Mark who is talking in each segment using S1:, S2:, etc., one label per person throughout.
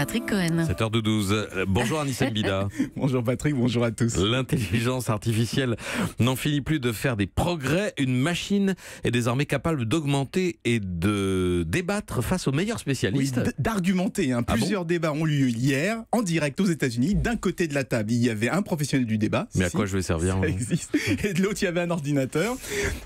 S1: Patrick Cohen.
S2: 7h 12. Bonjour Anissa Bida. bonjour Patrick, bonjour à tous. L'intelligence artificielle n'en finit plus de faire des progrès. Une machine est désormais capable d'augmenter et de débattre face aux meilleurs spécialistes. Oui,
S1: d'argumenter. Hein. Ah Plusieurs débats ont lieu hier en direct aux États-Unis. D'un côté de la table, il y avait un professionnel du débat. Mais à quoi je vais servir hein. existe. Et de l'autre, il y avait un ordinateur.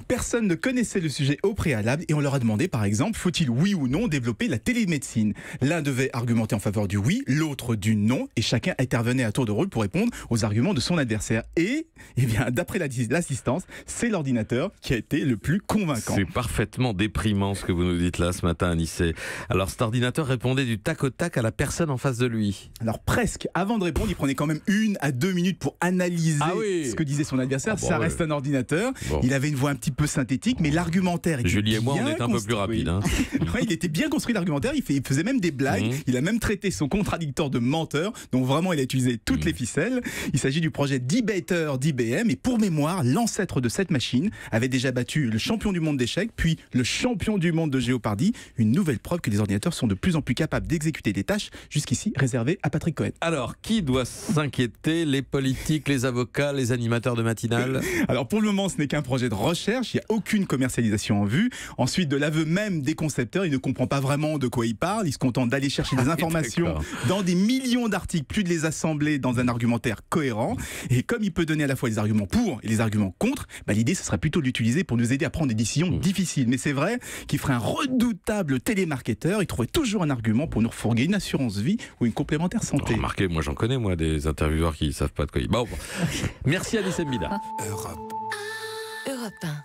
S1: Personne ne connaissait le sujet au préalable et on leur a demandé, par exemple, faut-il oui ou non développer la télémédecine L'un devait argumenter en faveur du oui, l'autre du non, et chacun intervenait à tour de rôle pour répondre aux arguments de son adversaire. Et, eh bien, d'après l'assistance, c'est l'ordinateur qui a été le plus convaincant. C'est
S2: parfaitement déprimant ce que vous nous dites là ce matin, Nice. Alors, cet ordinateur répondait du tac au tac à la personne en face de lui. Alors, presque. Avant de répondre, il prenait quand même une à deux minutes
S1: pour analyser ah ce que disait son adversaire. Ah bah Ça reste un ordinateur. Il avait une voix un petit peu synthétique, mais l'argumentaire. Julie et moi, on est un peu plus rapide. Hein. il était bien construit l'argumentaire. Il, faisait même des blagues. Mmh. Il a même traité son contradicteur de menteurs donc vraiment il a utilisé toutes mmh. les ficelles. Il s'agit du projet Debater d'IBM et pour mémoire, l'ancêtre de cette machine avait déjà battu le champion du monde d'échecs, puis le champion du monde de Géopardie, une nouvelle preuve que les ordinateurs sont de plus en plus capables d'exécuter des tâches jusqu'ici réservées à Patrick Cohen.
S2: Alors, qui doit s'inquiéter Les politiques, les avocats, les animateurs de matinale Alors pour le moment, ce n'est qu'un projet de
S1: recherche, il n'y a aucune commercialisation en vue. Ensuite, de l'aveu même des concepteurs, il ne comprend pas vraiment de quoi il parle, il se contente d'aller chercher des ah informations dans des millions d'articles, plus de les assembler dans un argumentaire cohérent. Et comme il peut donner à la fois les arguments pour et les arguments contre, bah, l'idée, ce serait plutôt de l'utiliser pour nous aider à prendre des décisions mmh. difficiles. Mais c'est vrai qu'il ferait un redoutable télémarketeur. Il trouverait toujours un argument pour nous refourguer une assurance vie ou une complémentaire santé. Oh,
S2: remarquez, moi j'en connais, moi, des intervieweurs qui ne savent pas de quoi ils. Bon,
S1: merci à Bissembida. Europe.
S2: Europe